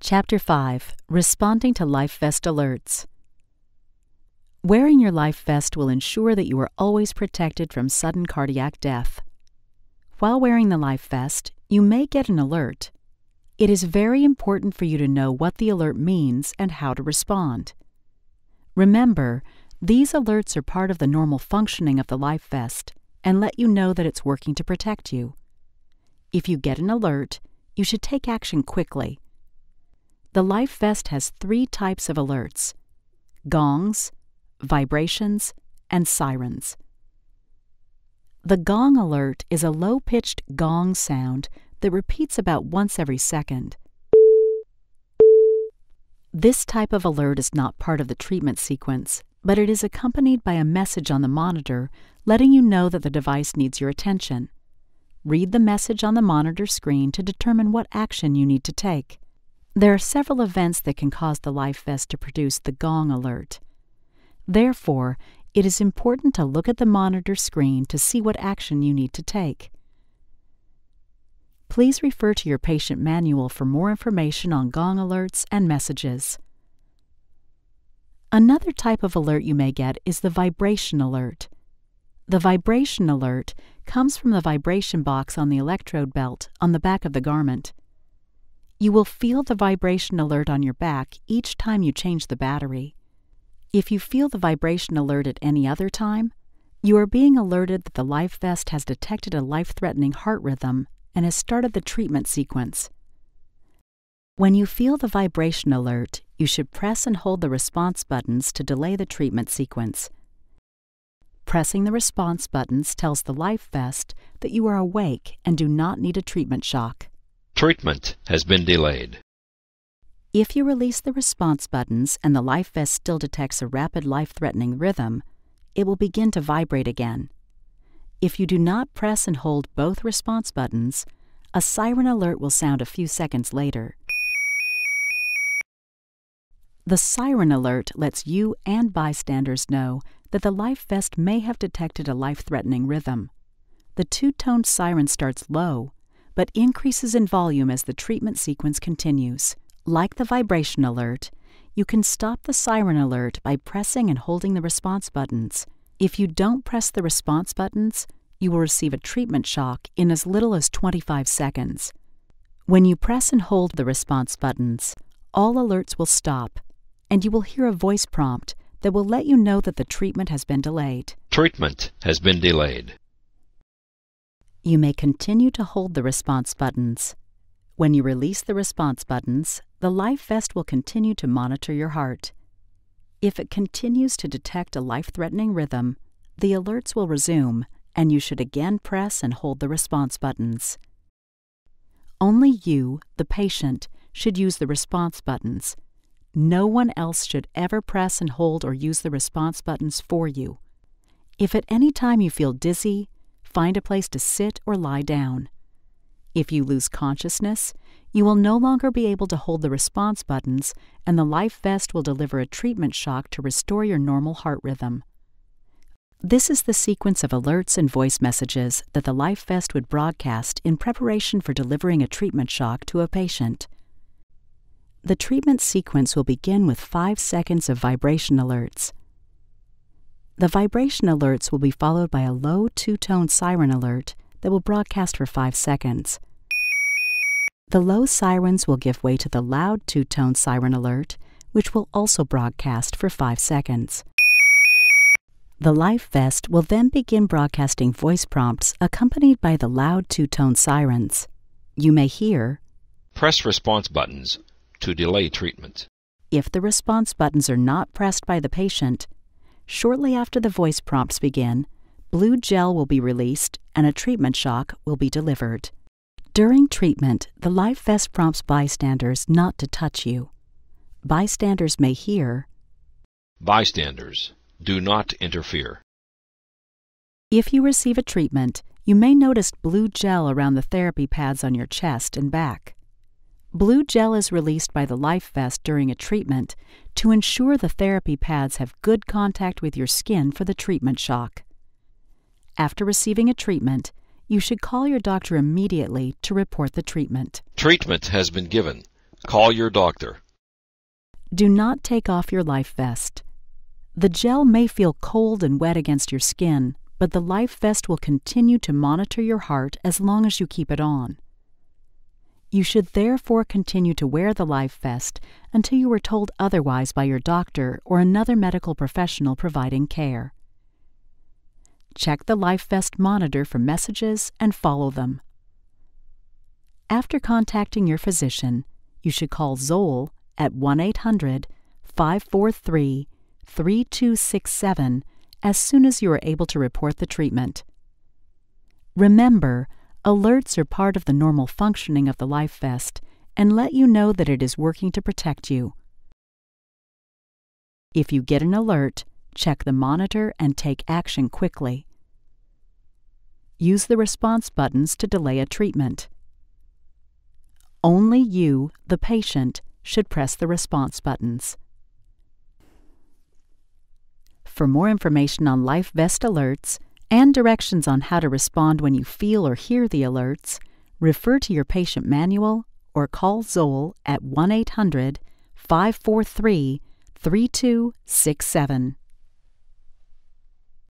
Chapter 5 Responding to Life Vest Alerts Wearing your life vest will ensure that you are always protected from sudden cardiac death. While wearing the life vest, you may get an alert. It is very important for you to know what the alert means and how to respond. Remember, these alerts are part of the normal functioning of the life vest and let you know that it's working to protect you. If you get an alert, you should take action quickly the Life Vest has three types of alerts gongs, vibrations, and sirens. The gong alert is a low pitched gong sound that repeats about once every second. This type of alert is not part of the treatment sequence, but it is accompanied by a message on the monitor letting you know that the device needs your attention. Read the message on the monitor screen to determine what action you need to take. There are several events that can cause the life vest to produce the gong alert. Therefore, it is important to look at the monitor screen to see what action you need to take. Please refer to your patient manual for more information on gong alerts and messages. Another type of alert you may get is the vibration alert. The vibration alert comes from the vibration box on the electrode belt on the back of the garment. You will feel the vibration alert on your back each time you change the battery. If you feel the vibration alert at any other time, you are being alerted that the life vest has detected a life threatening heart rhythm and has started the treatment sequence. When you feel the vibration alert, you should press and hold the response buttons to delay the treatment sequence. Pressing the response buttons tells the life vest that you are awake and do not need a treatment shock. Treatment has been delayed. If you release the response buttons and the life vest still detects a rapid life threatening rhythm, it will begin to vibrate again. If you do not press and hold both response buttons, a siren alert will sound a few seconds later. The siren alert lets you and bystanders know that the life vest may have detected a life threatening rhythm. The two toned siren starts low but increases in volume as the treatment sequence continues. Like the vibration alert, you can stop the siren alert by pressing and holding the response buttons. If you don't press the response buttons, you will receive a treatment shock in as little as 25 seconds. When you press and hold the response buttons, all alerts will stop, and you will hear a voice prompt that will let you know that the treatment has been delayed. Treatment has been delayed. You may continue to hold the response buttons. When you release the response buttons, the life vest will continue to monitor your heart. If it continues to detect a life threatening rhythm, the alerts will resume and you should again press and hold the response buttons. Only you, the patient, should use the response buttons. No one else should ever press and hold or use the response buttons for you. If at any time you feel dizzy, find a place to sit or lie down. If you lose consciousness, you will no longer be able to hold the response buttons, and the life vest will deliver a treatment shock to restore your normal heart rhythm. This is the sequence of alerts and voice messages that the life vest would broadcast in preparation for delivering a treatment shock to a patient. The treatment sequence will begin with 5 seconds of vibration alerts. The vibration alerts will be followed by a low two-tone siren alert that will broadcast for 5 seconds. The low sirens will give way to the loud two-tone siren alert, which will also broadcast for 5 seconds. The life vest will then begin broadcasting voice prompts accompanied by the loud two-tone sirens. You may hear Press response buttons to delay treatment. If the response buttons are not pressed by the patient, Shortly after the voice prompts begin, blue gel will be released and a treatment shock will be delivered. During treatment, the life vest prompts bystanders not to touch you. Bystanders may hear, Bystanders, do not interfere. If you receive a treatment, you may notice blue gel around the therapy pads on your chest and back. Blue gel is released by the life vest during a treatment to ensure the therapy pads have good contact with your skin for the treatment shock. After receiving a treatment, you should call your doctor immediately to report the treatment. Treatment has been given. Call your doctor. Do not take off your life vest. The gel may feel cold and wet against your skin, but the life vest will continue to monitor your heart as long as you keep it on. You should therefore continue to wear the life vest until you are told otherwise by your doctor or another medical professional providing care. Check the life vest monitor for messages and follow them. After contacting your physician, you should call Zoll at 1 800 543 3267 as soon as you are able to report the treatment. Remember, Alerts are part of the normal functioning of the life vest and let you know that it is working to protect you. If you get an alert, check the monitor and take action quickly. Use the response buttons to delay a treatment. Only you, the patient, should press the response buttons. For more information on Life Vest alerts, and directions on how to respond when you feel or hear the alerts, refer to your patient manual or call Zoll at 1 800 543 3267.